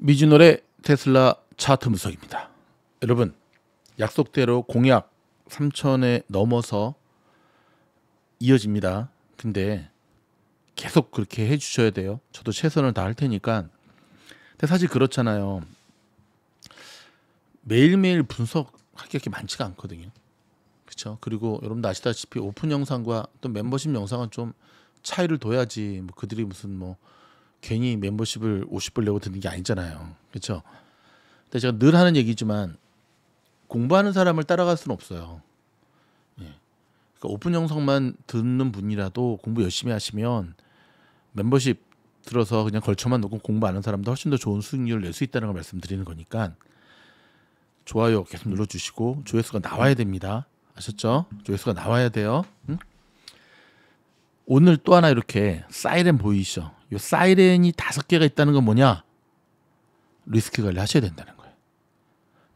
미진노의 테슬라 차트 분석입니다. 여러분 약속대로 공약 3천에 넘어서 이어집니다. 근데 계속 그렇게 해주셔야 돼요. 저도 최선을 다할 테니까. 근데 사실 그렇잖아요. 매일매일 분석할 게 많지가 않거든요. 그렇죠. 그리고 여러분도 아시다시피 오픈 영상과 또 멤버십 영상은 좀 차이를 둬야지 뭐 그들이 무슨 뭐 괜히 멤버십을 50불 내고 듣는 게 아니잖아요. 그렇죠? 근데 제가 늘 하는 얘기지만 공부하는 사람을 따라갈 수는 없어요. 예. 그러니까 오픈 영상만 듣는 분이라도 공부 열심히 하시면 멤버십 들어서 그냥 걸쳐만 놓고 공부 하는 사람도 훨씬 더 좋은 수익률을 낼 수 있다는 걸 말씀드리는 거니까 좋아요 계속 눌러주시고 조회수가 나와야 됩니다. 아셨죠? 조회수가 나와야 돼요. 응? 오늘 또 하나 이렇게 사이렌 보이시죠? 요 사이렌이 다섯 개가 있다는 건 뭐냐? 리스크 관리 하셔야 된다는 거예요.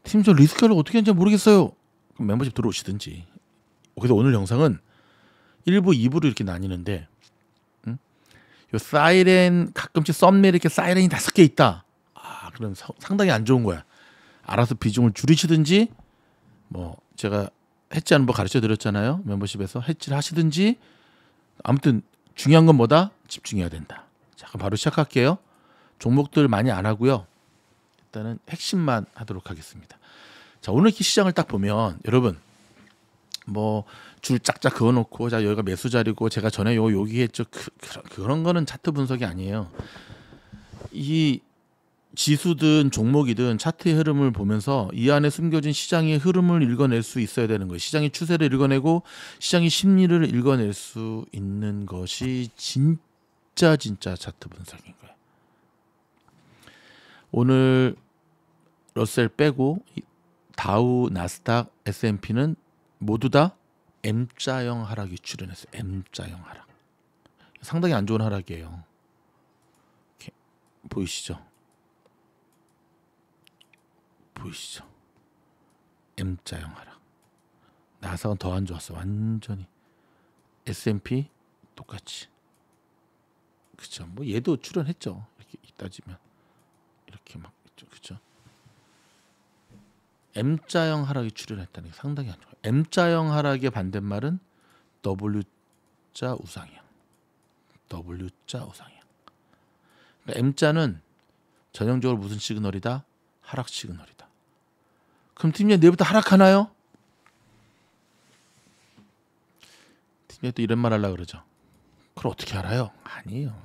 팀저 리스크 관리 어떻게 하는지 모르겠어요. 그럼 멤버십 들어오시든지. 그래서 오늘 영상은 1부, 2부로 이렇게 나뉘는데 음? 요 사이렌 가끔씩 썸네일 이렇게 사이렌이 다섯 개 있다. 아, 그럼 서, 상당히 안 좋은 거야. 알아서 비중을 줄이시든지 뭐 제가 해지 하는 법 가르쳐 드렸잖아요. 멤버십에서 해지를 하시든지 아무튼 중요한 건 뭐다? 집중해야 된다. 자, 그럼 바로 시작할게요. 종목들 많이 안 하고요. 일단은 핵심만 하도록 하겠습니다. 자, 오늘 키 시장을 딱 보면 여러분 뭐 줄 짝짝 그어놓고 자 여기가 매수 자리고 제가 전에 요 여기 했죠 그, 그런, 그런 거는 차트 분석이 아니에요. 이 지수든 종목이든 차트의 흐름을 보면서 이 안에 숨겨진 시장의 흐름을 읽어낼 수 있어야 되는 거예요. 시장의 추세를 읽어내고 시장의 심리를 읽어낼 수 있는 것이 진짜 진짜 진짜 차트 분석인 거야. 오늘 러셀 빼고 다우, 나스닥, S&P는 모두 다 M자형 하락이 출현했어요. M자형 하락. 상당히 안 좋은 하락이에요. 이렇게 보이시죠? 보이시죠? M자형 하락. 나사가더 안 좋았어. 완전히 S&P 똑같이. 그쵸. 뭐 얘도 출연했죠. 이렇게 따지면 이렇게 막 있죠. 그쵸. M자형 하락이 출연했다는 게 상당히 안 좋아요. M자형 하락의 반대말은 W자 우상향. W자 우상향. 그러니까 M자는 전형적으로 무슨 시그널이다? 하락 시그널이다. 그럼 팀장 내일부터 하락하나요? 팀장이 또 이런 말 하려고 그러죠. 그걸 어떻게 알아요? 아니에요.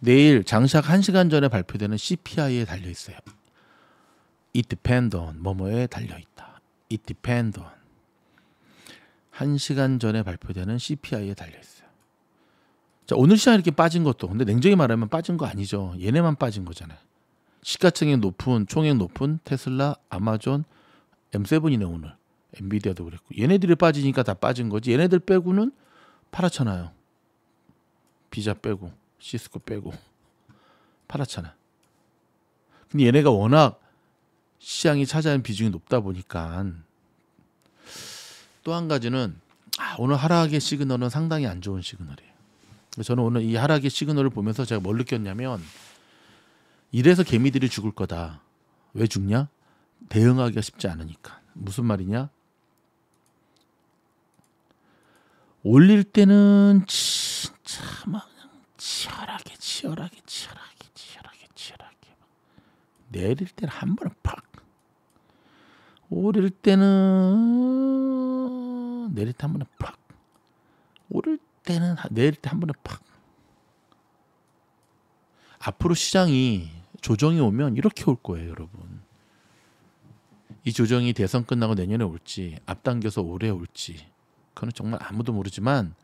내일 장시작 1시간 전에 발표되는 CPI에 달려 있어요. It d e p e n d on 뭐뭐에 달려 있다. It d e p e n d on 1시간 전에 발표되는 CPI에 달려 있어요. 자, 오늘 시장 이렇게 빠진 것도 근데 냉정히 말하면 빠진 거 아니죠. 얘네만 빠진 거잖아요. 시가총액 높은 총액 높은 테슬라, 아마존, M7이네 오늘. 엔비디아도 그랬고 얘네들이 빠지니까 다 빠진 거지. 얘네들 빼고는 팔았잖아요. 비자 빼고 시스코 빼고 팔았잖아. 근데 얘네가 워낙 시장이 차지하는 비중이 높다 보니까 또 한 가지는 아, 오늘 하락의 시그널은 상당히 안 좋은 시그널이에요. 뭐 저는 오늘 이 하락의 시그널을 보면서 제가 뭘 느꼈냐면 이래서 개미들이 죽을 거다. 왜 죽냐? 대응하기가 쉽지 않으니까. 무슨 말이냐? 올릴 때는 진짜 막 치열하게 치열하게 치열하게 치열하게 치열하게 내릴 때는 한 번에 팍 오를 때는 내릴 때 한 번에 팍 오를 때는 내릴 때한 번에 팍. 앞으로 시장이 조정이 오면 이렇게 올 거예요, 여러분. 이 조정이 대선 끝나고 내년에 올지 앞당겨서 올해 올지 그건 정말 아무도 모르지만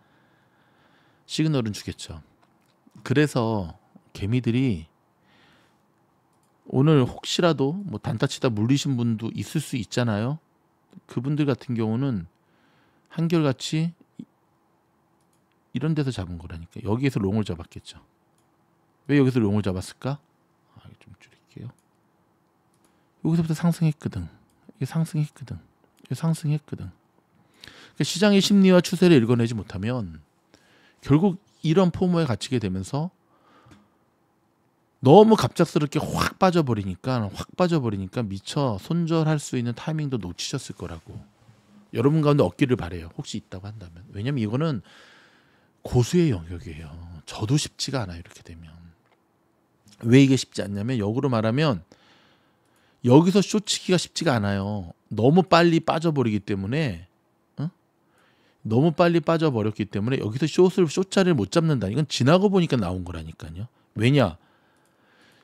시그널은 주겠죠. 그래서 개미들이 오늘 혹시라도 뭐 단타치다 물리신 분도 있을 수 있잖아요. 그분들 같은 경우는 한결같이 이런 데서 잡은 거라니까 여기에서 롱을 잡았겠죠 왜 여기서 롱을 잡았을까 아, 좀 줄일게요 여기서부터 상승했거든 이게 상승했거든 이게 상승했거든 그러니까 시장의 심리와 추세를 읽어내지 못하면 결국 이런 포모에 갇히게 되면서 너무 갑작스럽게 확 빠져버리니까 확 빠져버리니까 미처 손절할 수 있는 타이밍도 놓치셨을 거라고 여러분 가운데 얻기를 바래요 혹시 있다고 한다면 왜냐면 이거는 고수의 영역이에요. 저도 쉽지가 않아요. 이렇게 되면. 왜 이게 쉽지 않냐면 역으로 말하면 여기서 쇼치기가 쉽지가 않아요. 너무 빨리 빠져버리기 때문에 너무 빨리 빠져버렸기 때문에 여기서 쇼를 쇼차를못 잡는다. 이건 지나고 보니까 나온 거라니까요. 왜냐?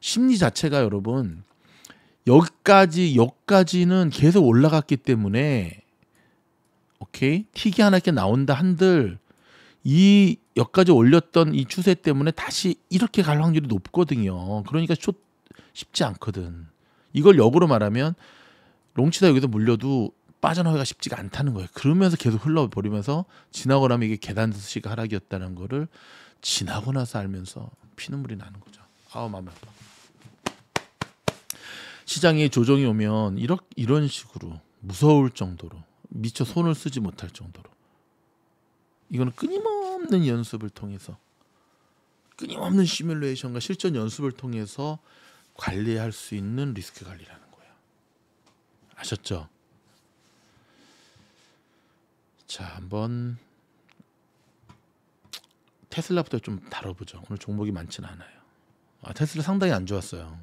심리 자체가 여러분 여기까지 여기까지는 계속 올라갔기 때문에 오케이 틱이 하나 이렇게 나온다 한들 이 여기까지 올렸던 이 추세 때문에 다시 이렇게 갈 확률이 높거든요. 그러니까 숏 쉽지 않거든. 이걸 역으로 말하면 롱치다 여기서 물려도 빠져나가기가 쉽지가 않다는 거예요. 그러면서 계속 흘러버리면서 지나고 나면 이게 계단수식 하락이었다는 거를 지나고 나서 알면서 피눈물이 나는 거죠. 아우 마음 아파. 시장에 조정이 오면 이런 식으로 무서울 정도로 미처 손을 쓰지 못할 정도로 이거는 끊임없는 연습을 통해서 끊임없는 시뮬레이션과 실전 연습을 통해서 관리할 수 있는 리스크 관리라는 거예요. 아셨죠? 자, 한번 테슬라부터 좀 다뤄보죠. 오늘 종목이 많지는 않아요. 아, 테슬라 상당히 안 좋았어요.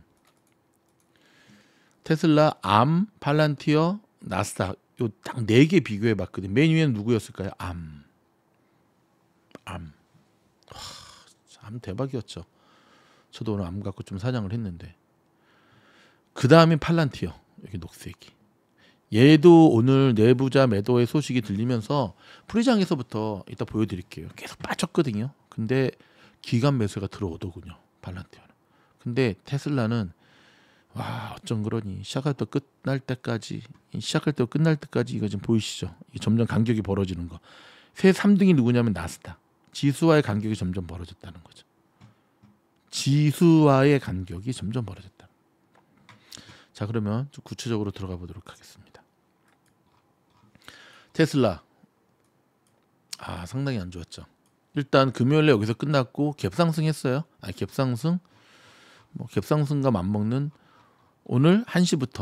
테슬라, 암, 팔란티어, 나스닥 요딱네 개 비교해 봤거든요. 맨 위에는 누구였을까요? 암. 암. 와, 암 대박이었죠. 저도 오늘 암 갖고 좀 사냥을 했는데. 그 다음이 팔란티어. 여기 녹색이. 얘도 오늘 내부자 매도의 소식이 들리면서 프리장에서부터 이따 보여드릴게요. 계속 빠졌거든요. 근데 기간 매수가 들어오더군요. 팔란티어는 근데 테슬라는 와 어쩜 그러니 시작할 때 끝날 때까지 시작할 때 끝날 때까지 이거 지금 보이시죠? 점점 간격이 벌어지는 거. 새 3등이 누구냐면 나스닥. 지수와의 간격이 점점 벌어졌다는 거죠. 지수와의 간격이 점점 벌어졌다. 자 그러면 좀 구체적으로 들어가 보도록 하겠습니다. 테슬라 아 상당히 안 좋았죠. 일단 금요일에 여기서 끝났고 갭상승했어요. 아 갭상승 뭐 갭상승과 맞먹는 오늘 1시부터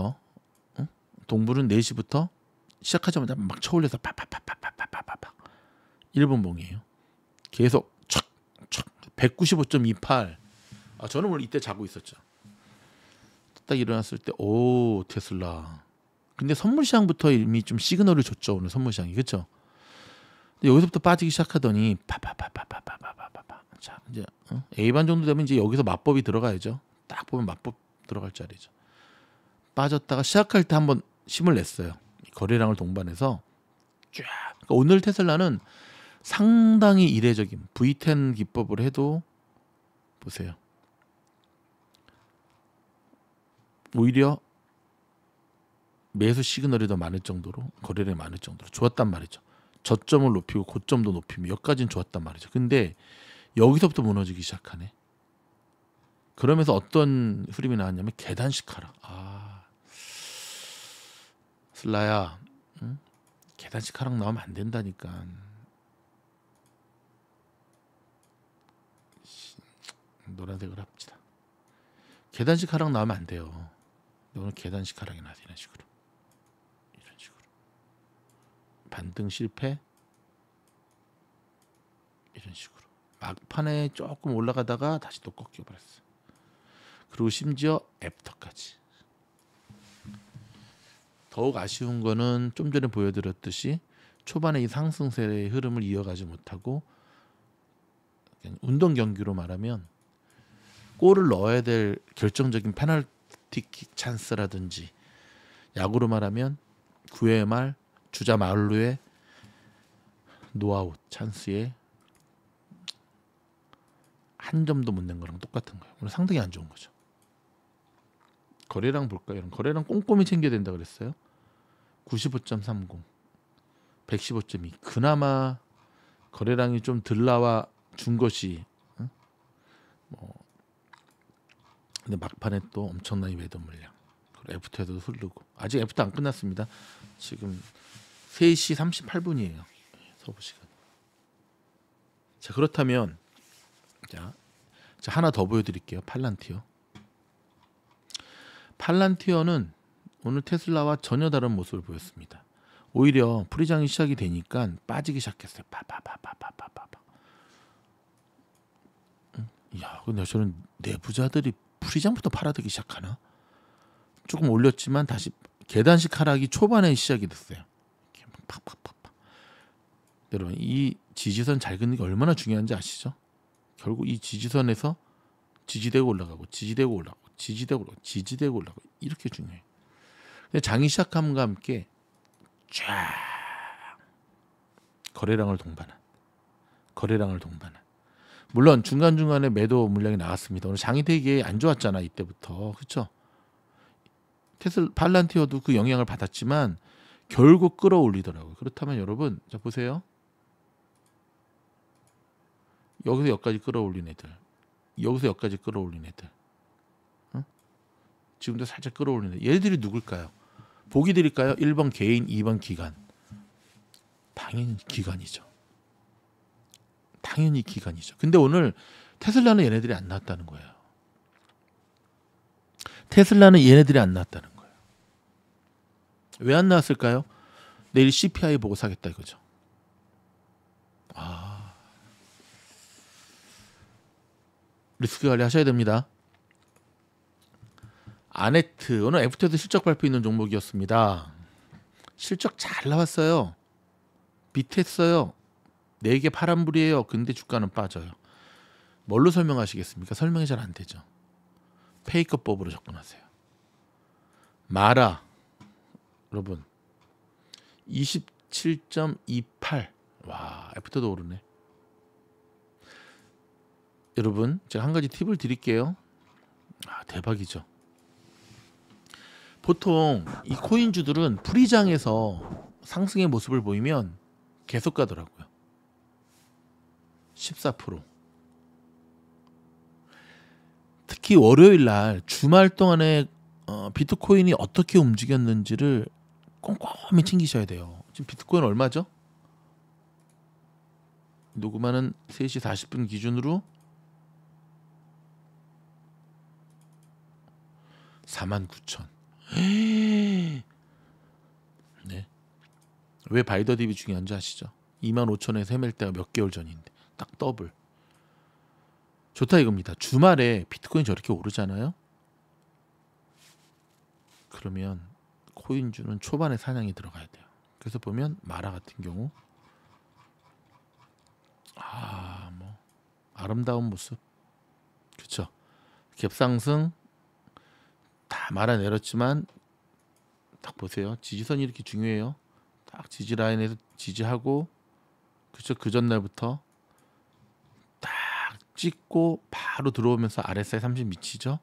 어? 동부는 4시부터 시작하자마자 막 쳐올려서 팍팍팍팍팍팍팍 일본 봉이에요. 계속 촥, 촥 195.28. 아, 저는 원래 이때 자고 있었죠. 딱 일어났을 때 오, 테슬라. 근데 선물 시장부터 이미 좀 시그널을 줬죠. 오늘 선물 시장이. 그쵸 근데 여기서부터 빠지기 시작하더니 파파파파파파파파파 자, 이제 어? A반 정도 되면 이제 여기서 맛법이 들어가야죠. 딱 보면 맛법 들어갈 자리죠. 빠졌다가 시작할 때 한번 힘을 냈어요. 거래량을 동반해서 쫙. 그러니까 오늘 테슬라는 상당히 이례적인 V10 기법을 해도 보세요. 오히려 매수 시그널이 더 많을 정도로 거래량이 많을 정도로 좋았단 말이죠. 저점을 높이고 고점도 높이면 여기까지는 좋았단 말이죠. 근데 여기서부터 무너지기 시작하네. 그러면서 어떤 흐름이 나왔냐면 계단식 하락. 아, 슬라야, 응? 계단식 하락 나오면 안 된다니까. 노란색을 합시다. 계단식 하락 나오면 안 돼요. 오늘 계단식 하락이 나서 이런 식으로. 이런 식으로. 반등 실패. 이런 식으로. 막판에 조금 올라가다가 다시 또 꺾여버렸어. 그리고 심지어 애프터까지. 더욱 아쉬운 거는 좀 전에 보여드렸듯이 초반에 이 상승세의 흐름을 이어가지 못하고 운동 경기로 말하면 골을 넣어야 될 결정적인 페널티킥 찬스라든지 야구로 말하면 9회 말 주자 마을루의 노아웃 찬스에 한 점도 못 낸 거랑 똑같은 거예요. 오늘 상당히 안 좋은 거죠. 거래량 볼까요? 이런 거래량 꼼꼼히 챙겨야 된다 그랬어요. 95.30, 115.2. 그나마 거래량이 좀덜 나와 준 것이 어? 뭐 근데 막판에 또 엄청나게 매도 물량. 그리고 애프터에도 흐르고 아직 애프터 안 끝났습니다. 지금 3시 38분이에요. 서부 시간. 자 그렇다면 자, 자 하나 더 보여드릴게요. 팔란티어. 팔란티어는 오늘 테슬라와 전혀 다른 모습을 보였습니다. 오히려 프리장이 시작이 되니까 빠지기 시작했어요. 빠바바바바바바. 야, 근데 저는 내부자들이 프리장부터 팔아들기 시작하나? 조금 올렸지만 다시 계단식 하락이 초반에 시작이 됐어요. 팍팍팍팍. 여러분 이 지지선 잘 긋는 게 얼마나 중요한지 아시죠? 결국 이 지지선에서 지지되고 올라가고 지지되고 올라가고 지지되고 올라가고 지지되고 올라가고 이렇게 중요해. 근데 장이 시작함과 함께 쫙 거래량을 동반한 거래량을 동반한 물론 중간중간에 매도 물량이 나왔습니다. 오늘 장이 되게 안 좋았잖아 이때부터 그렇죠? 테슬 팔란티어도 그 영향을 받았지만 결국 끌어올리더라고요. 그렇다면 여러분 자 보세요. 여기서 여기까지 끌어올린 애들 여기서 여기까지 끌어올린 애들 응? 지금도 살짝 끌어올린 애들 얘들이 누굴까요? 보기 드릴까요? 1번 개인 2번 기관 당연히 기관이죠. 당연히 기간이죠. 근데 오늘 테슬라는 얘네들이 안 나왔다는 거예요. 테슬라는 얘네들이 안 나왔다는 거예요. 왜 안 나왔을까요? 내일 CPI 보고 사겠다 이거죠. 아. 리스크 관리 하셔야 됩니다. 아네트 오늘 애프터드 실적 발표 있는 종목이었습니다. 실적 잘 나왔어요. 밑했어요. 4개 파란불이에요. 근데 주가는 빠져요. 뭘로 설명하시겠습니까? 설명이 잘 안 되죠. 페이커법으로 접근하세요. 마라 여러분 27.28 와, 애프터도 오르네. 여러분, 제가 한 가지 팁을 드릴게요. 아, 대박이죠. 보통 이 코인주들은 프리장에서 상승의 모습을 보이면 계속 가더라고요. 14%. 특히 월요일 날 주말 동안에 어, 비트코인이 어떻게 움직였는지를 꼼꼼히 챙기셔야 돼요. 지금 비트코인 얼마죠? 녹음하는 3시 40분 기준으로 49,000. 네. 왜 바이더 딥이 중요한지 아시죠? 25,000에서 헤맬 때가 몇 개월 전인데. 딱 더블. 좋다 이겁니다. 주말에 비트코인 저렇게 오르잖아요. 그러면 코인주는 초반에 사냥이 들어가야 돼요. 그래서 보면 마라 같은 경우 아 뭐 아름다운 모습 그쵸 갭상승 다 말아 내렸지만 딱 보세요 지지선이 이렇게 중요해요 딱 지지 라인에서 지지하고 그쵸 그 전날부터 찍고 바로 들어오면서 RSI 30 미치죠?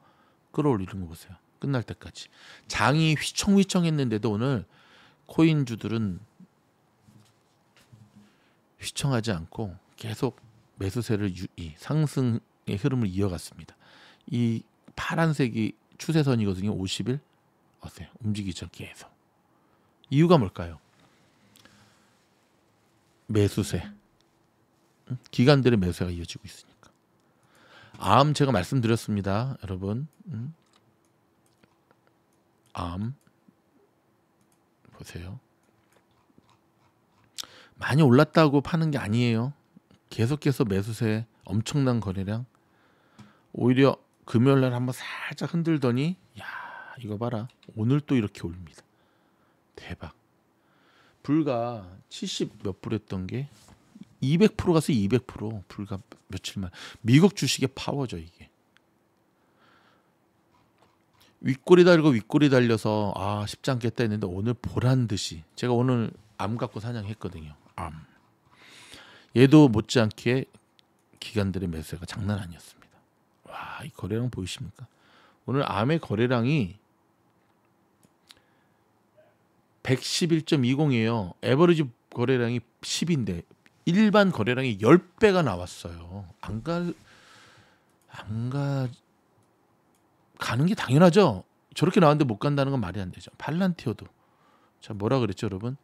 끌어올리는 거 보세요. 끝날 때까지. 장이 휘청휘청했는데도 오늘 코인주들은 휘청하지 않고 계속 매수세를 유이 상승의 흐름을 이어갔습니다. 이 파란색이 추세선이거든요. 50일 어세요. 움직이죠. 계속. 이유가 뭘까요? 매수세. 기관들의 매수세가 이어지고 있으니. 암 제가 말씀드렸습니다, 여러분. 음? 암 보세요. 많이 올랐다고 파는 게 아니에요. 계속해서 매수세 엄청난 거래량. 오히려 금요일 날 한번 살짝 흔들더니 야 이거 봐라 오늘 또 이렇게 올립니다. 대박. 불과 70 몇 불 했던 게200% 가서 200% 불과 며칠만 미국 주식의 파워죠 이게 윗골이 달고 윗골이 달려서 아 쉽지 않겠다 했는데 오늘 보란 듯이 제가 오늘 암 갖고 사냥했거든요 암 얘도 못지않게 기관들의 매수가 장난 아니었습니다 와 이 거래량 보이십니까 오늘 암의 거래량이 111.20이에요 에버리지 거래량이 10인데 일반 거래량이 10배가 나왔어요. 안 갈, 안 가, 가는 게 당연하죠. 저렇게 나왔는데 못 간다는 건 말이 안 되죠. 발란티오도 자, 뭐라 그랬죠, 여러분?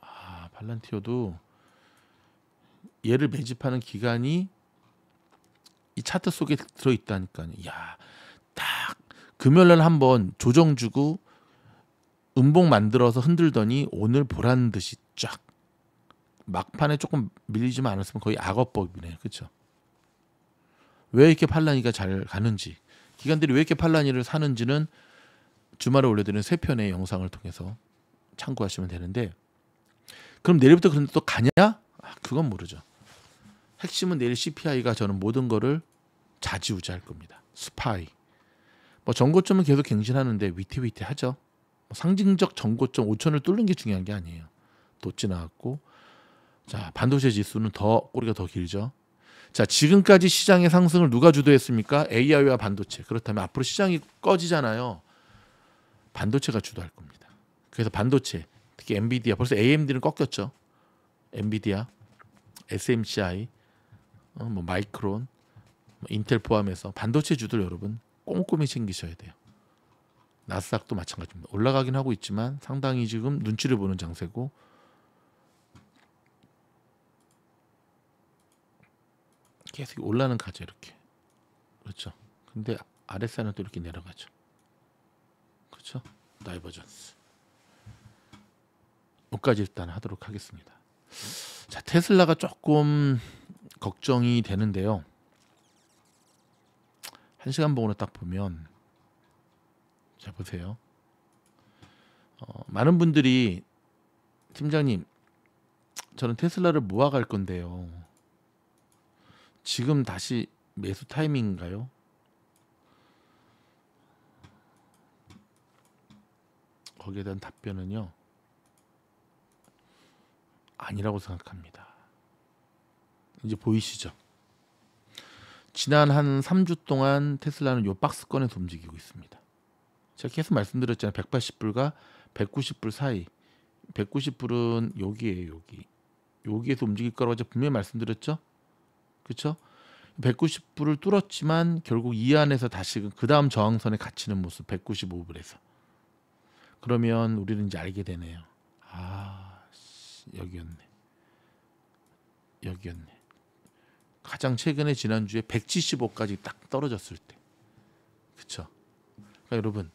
아, 발란티오도 얘를 매집하는 기간이 이 차트 속에 들어있다니까요. 야, 딱 금요일 날 한 번 조정 주고 음봉 만들어서 흔들더니 오늘 보란 듯이 쫙 막판에 조금 밀리지 않았으면 거의 악어법이네. 그렇죠? 왜 이렇게 팔라니가 잘 가는지 기관들이 왜 이렇게 팔라니를 사는지는 주말에 올려드리는 세 편의 영상을 통해서 참고하시면 되는데 그럼 내일부터 그런데 또 가냐? 아, 그건 모르죠. 핵심은 내일 CPI가 저는 모든 거를 자지우지할 겁니다. 스파이. 뭐 전고점은 계속 갱신하는데 위태위태하죠. 뭐 상징적 전고점 5천을 뚫는 게 중요한 게 아니에요. 도치 나왔고 자, 반도체 지수는 더 꼬리가 더 길죠. 자, 지금까지 시장의 상승을 누가 주도했습니까? AI와 반도체. 그렇다면 앞으로 시장이 꺼지잖아요. 반도체가 주도할 겁니다. 그래서 반도체, 특히 엔비디아, 벌써 AMD는 꺾였죠. 엔비디아, SMCI, 어, 뭐 마이크론, 뭐 인텔 포함해서 반도체 주도 여러분 꼼꼼히 챙기셔야 돼요. 나스닥도 마찬가지입니다. 올라가긴 하고 있지만 상당히 지금 눈치를 보는 장세고 계속 올라는 가죠 이렇게 그렇죠 근데 아랫사는 또 이렇게 내려가죠 그렇죠 다이버전스 여기까지 일단 하도록 하겠습니다 자 테슬라가 조금 걱정이 되는데요 한 시간 봉으로 딱 보면 자 보세요 어, 많은 분들이 팀장님 저는 테슬라를 모아갈 건데요 지금 다시 매수 타이밍인가요? 거기에 대한 답변은요. 아니라고 생각합니다. 이제 보이시죠? 지난 한 3주 동안 테슬라는 요 박스권에서 움직이고 있습니다. 제가 계속 말씀드렸잖아요. 180불과 190불 사이. 190불은 여기에요, 여기. 여기에서 움직일 거라고 제가 분명히 말씀드렸죠? 그렇죠? 190불을 뚫었지만 결국 이 안에서 다시그 다음 저항선에 갇히는 모습 195불에서 그러면 우리는 이제 알게 되네요. 아 씨, 여기였네. 여기였네. 가장 최근에 지난주에 175까지 딱 떨어졌을 때. 그쵸? 그러니까 여러분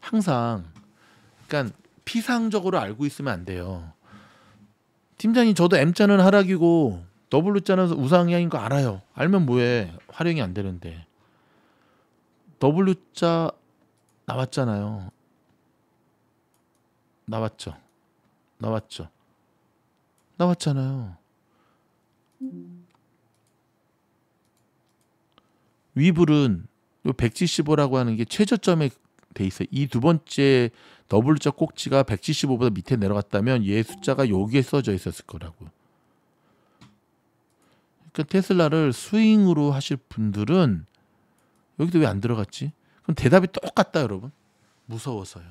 항상 그러니까 피상적으로 알고 있으면 안 돼요. 팀장님 저도 M자는 하락이고 더블 U자는 우상향인 거 알아요. 알면 뭐해. 활용이 안 되는데. 더블 U자 나왔잖아요. 나왔죠. 나왔죠. 나왔잖아요. 위블은 175라고 하는 게 최저점에 돼 있어요. 이 두 번째 더블자 꼭지가 175보다 밑에 내려갔다면 얘 숫자가 여기에 써져 있었을 거라고요. 그러니까 테슬라를 스윙으로 하실 분들은 여기도 왜 안 들어갔지? 그럼 대답이 똑같다 여러분. 무서워서요.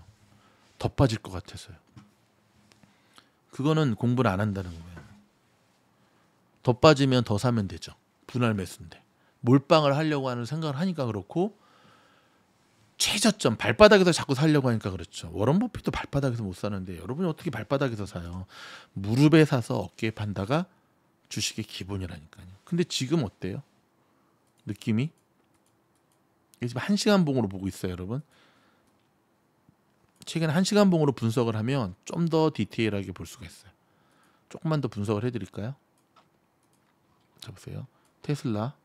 덧빠질 것 같아서요. 그거는 공부를 안 한다는 거예요. 덧빠지면 더 사면 되죠. 분할 매수인데. 몰빵을 하려고 하는 생각을 하니까 그렇고 최저점 발바닥에서 자꾸 살려고 하니까 그렇죠. 워런 버핏도 발바닥에서 못 사는데 여러분이 어떻게 발바닥에서 사요? 무릎에 사서 어깨에 판다가 주식의 기본이라니까요. 근데 지금 어때요? 느낌이? 이게 지금 한 시간 봉으로 보고 있어요, 여러분. 최근에 한 시간 봉으로 분석을 하면 좀 더 디테일하게 볼 수가 있어요. 조금만 더 분석을 해드릴까요? 자 보세요. 테슬라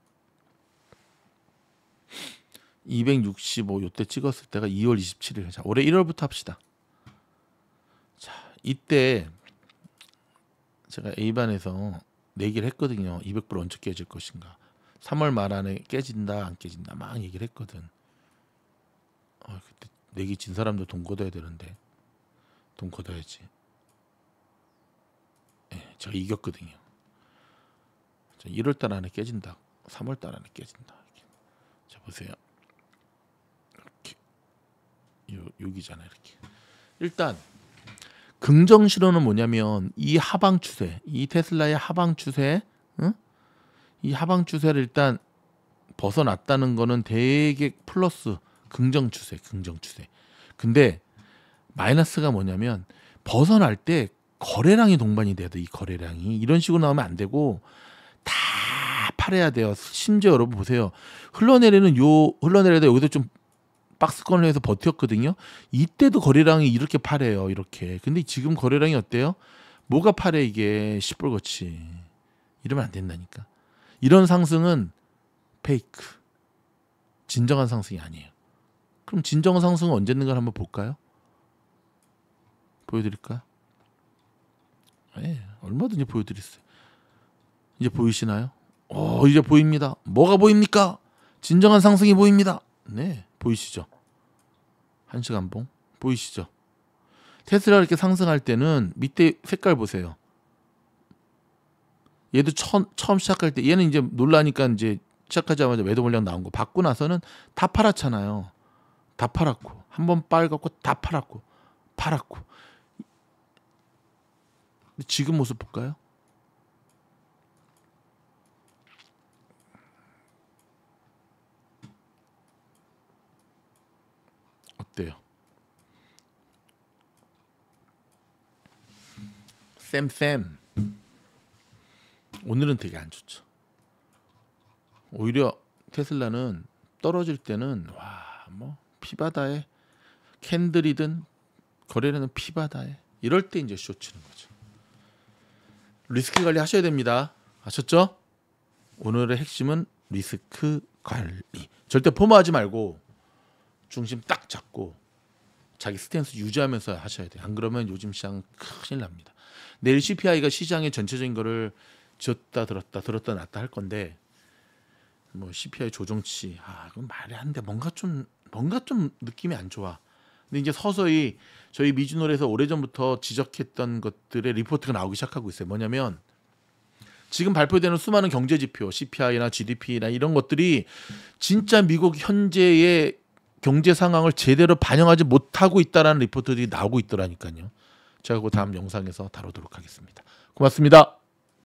265 요때 찍었을 때가 2월 27일. 자 올해 1월부터 합시다. 자 이때 제가 A반에서 얘기를 했거든요. 200불 언제 깨질 것인가. 3월 말 안에 깨진다 안 깨진다 막 얘기를 했거든. 어, 그때 내기 진 사람도 돈 걷어야 되는데 돈 걷어야지. 예, 네, 제가 이겼거든요. 1월달 안에 깨진다. 3월달 안에 깨진다. 이렇게. 자 보세요. 이렇게 요, 여기잖아 요 이렇게. 일단 긍정 실험은 뭐냐면 이 하방 추세, 이 테슬라의 하방 추세, 응? 이 하방 추세를 일단 벗어났다는 거는 대개 플러스 긍정 추세, 긍정 추세. 근데 마이너스가 뭐냐면 벗어날 때 거래량이 동반이 돼야 돼. 이 거래량이 이런 식으로 나오면 안 되고 다 팔아야 돼요. 심지어 여러분 보세요. 흘러내리는 요 흘러내려도 여기도 좀 박스권을 해서 버텼거든요. 이때도 거래량이 이렇게 팔해요. 이렇게. 근데 지금 거래량이 어때요? 뭐가 팔해 이게 시뻘겋지. 이러면 안 된다니까. 이런 상승은 페이크. 진정한 상승이 아니에요. 그럼 진정한 상승은 언제 있는가를 한번 볼까요? 보여드릴까요? 예, 얼마든지 보여드렸어요. 이제 보이시나요? 어, 이제 보입니다. 뭐가 보입니까? 진정한 상승이 보입니다. 네. 보이시죠? 한시간봉 보이시죠? 테슬라 이렇게 상승할 때는 밑에 색깔 보세요. 얘도 처음, 처음 시작할 때 얘는 이제 놀라니까 이제 시작하자마자 매도 물량 나온 거 받고 나서는 다 팔았잖아요. 다 팔았고 한번 빨갛고 다 팔았고 팔았고 지금 모습 볼까요? 어때요? 쌤쌤 오늘은 되게 안 좋죠. 오히려 테슬라는 떨어질 때는 와뭐 피바다에 캔들이든 거래는 피바다에 이럴 때 이제 쇼치는 거죠. 리스크 관리 하셔야 됩니다. 아셨죠? 오늘의 핵심은 리스크 관리. 절대 포마하지 말고 중심 딱 잡고 자기 스탠스 유지하면서 하셔야 돼요. 안 그러면 요즘 시장 큰일 납니다. 내일 CPI가 시장의 전체적인 거를 졌다 들었다 들었다 놨다 할 건데 뭐 CPI 조정치 아 그건 말이 안 돼. 뭔가 좀 뭔가 좀 느낌이 안 좋아. 근데 이제 서서히 저희 미주노에서 오래전부터 지적했던 것들의 리포트가 나오기 시작하고 있어요. 뭐냐면 지금 발표되는 수많은 경제 지표, CPI나 GDP나 이런 것들이 진짜 미국 현재의 경제 상황을 제대로 반영하지 못하고 있다라는 리포트들이 나오고 있더라니까요. 제가 그 다음 영상에서 다루도록 하겠습니다. 고맙습니다.